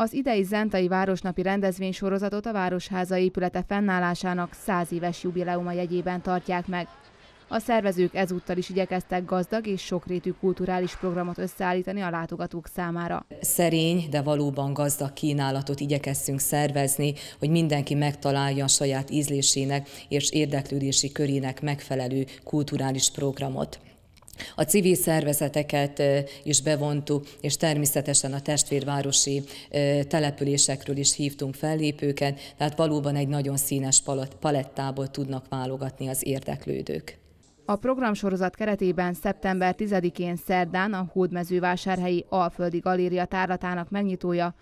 Az idei Zentai Városnapi rendezvénysorozatot a Városháza épülete fennállásának 100 éves jubileuma jegyében tartják meg. A szervezők ezúttal is igyekeztek gazdag és sokrétű kulturális programot összeállítani a látogatók számára. Szerény, de valóban gazdag kínálatot igyekeztünk szervezni, hogy mindenki megtalálja a saját ízlésének és érdeklődési körének megfelelő kulturális programot. A civil szervezeteket is bevontuk, és természetesen a testvérvárosi településekről is hívtunk fellépőket, tehát valóban egy nagyon színes palettából tudnak válogatni az érdeklődők. A programsorozat keretében szeptember 10-én szerdán a Hódmezővásárhelyi Alföldi Galéria tárlatának megnyitója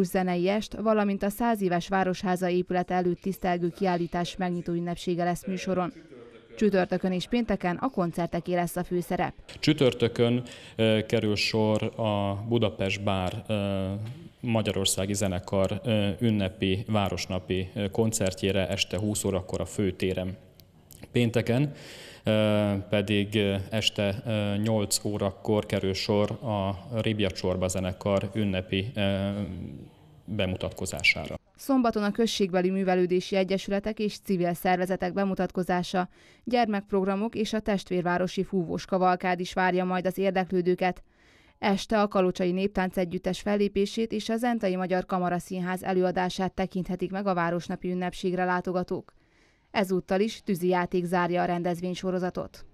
zenei est, valamint a száz éves Városháza épület előtt tisztelgő kiállítás megnyitó ünnepsége lesz műsoron. Csütörtökön és pénteken a koncerteké lesz a főszerep. Csütörtökön eh, kerül sor a Budapest Bár e, eh, Magyarországi Zenekar eh, ünnepi városnapi koncertjére este 20 órakor a főtérem. Pénteken pedig este 8 órakor kerül sor a Ribja Csorba zenekar ünnepi bemutatkozására. Szombaton a községbeli művelődési egyesületek és civil szervezetek bemutatkozása, gyermekprogramok és a testvérvárosi fúvós kavalkád is várja majd az érdeklődőket. Este a Kalocsai Néptánc Együttes fellépését és a Zentai Magyar Kamara Színház előadását tekinthetik meg a városnapi ünnepségre látogatók. Ezúttal is tűzi játék zárja a rendezvénysorozatot.